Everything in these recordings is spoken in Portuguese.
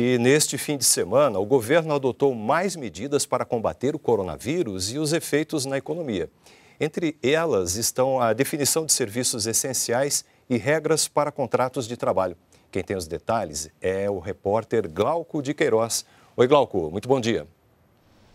E neste fim de semana, o governo adotou mais medidas para combater o coronavírus e os efeitos na economia. Entre elas estão a definição de serviços essenciais e regras para contratos de trabalho. Quem tem os detalhes é o repórter Glauco de Queiroz. Oi, Glauco, muito bom dia.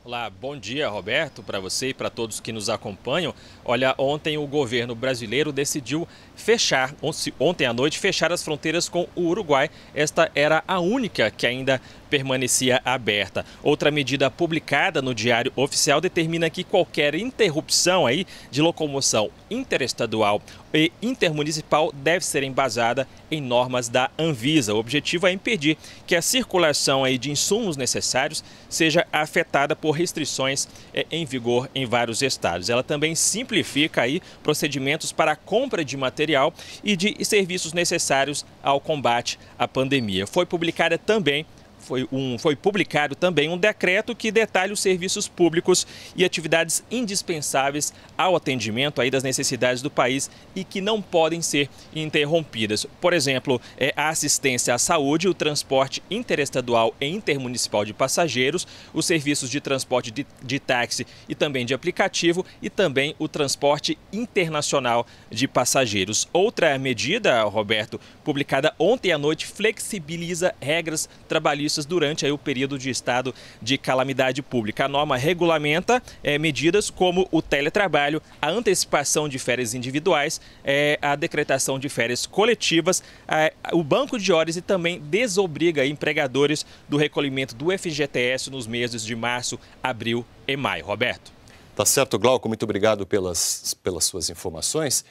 Olá, bom dia Roberto, para você e para todos que nos acompanham. Olha, ontem o governo brasileiro decidiu fechar, ontem à noite, fechar as fronteiras com o Uruguai. Esta era a única que ainda permanecia aberta. Outra medida publicada no Diário Oficial determina que qualquer interrupção aí de locomoção interestadual e intermunicipal deve ser embasada em normas da Anvisa. O objetivo é impedir que a circulação aí de insumos necessários seja afetada por restrições é, em vigor em vários estados. Ela também simplifica aí procedimentos para a compra de material e de serviços necessários ao combate à pandemia. Foi publicada também foi, um, foi publicado também um decreto que detalha os serviços públicos e atividades indispensáveis ao atendimento aí das necessidades do país e que não podem ser interrompidas. Por exemplo, é, a assistência à saúde, o transporte interestadual e intermunicipal de passageiros, os serviços de transporte de, de táxi e também de aplicativo e também o transporte internacional de passageiros. Outra medida, Roberto, publicada ontem à noite, flexibiliza regras trabalhistas durante aí, o período de estado de calamidade pública. A norma regulamenta é, medidas como o teletrabalho, a antecipação de férias individuais, é, a decretação de férias coletivas, é, o banco de horas e também desobriga empregadores do recolhimento do FGTS nos meses de março, abril e maio. Roberto. Tá certo, Glauco, muito obrigado pelas, pelas suas informações.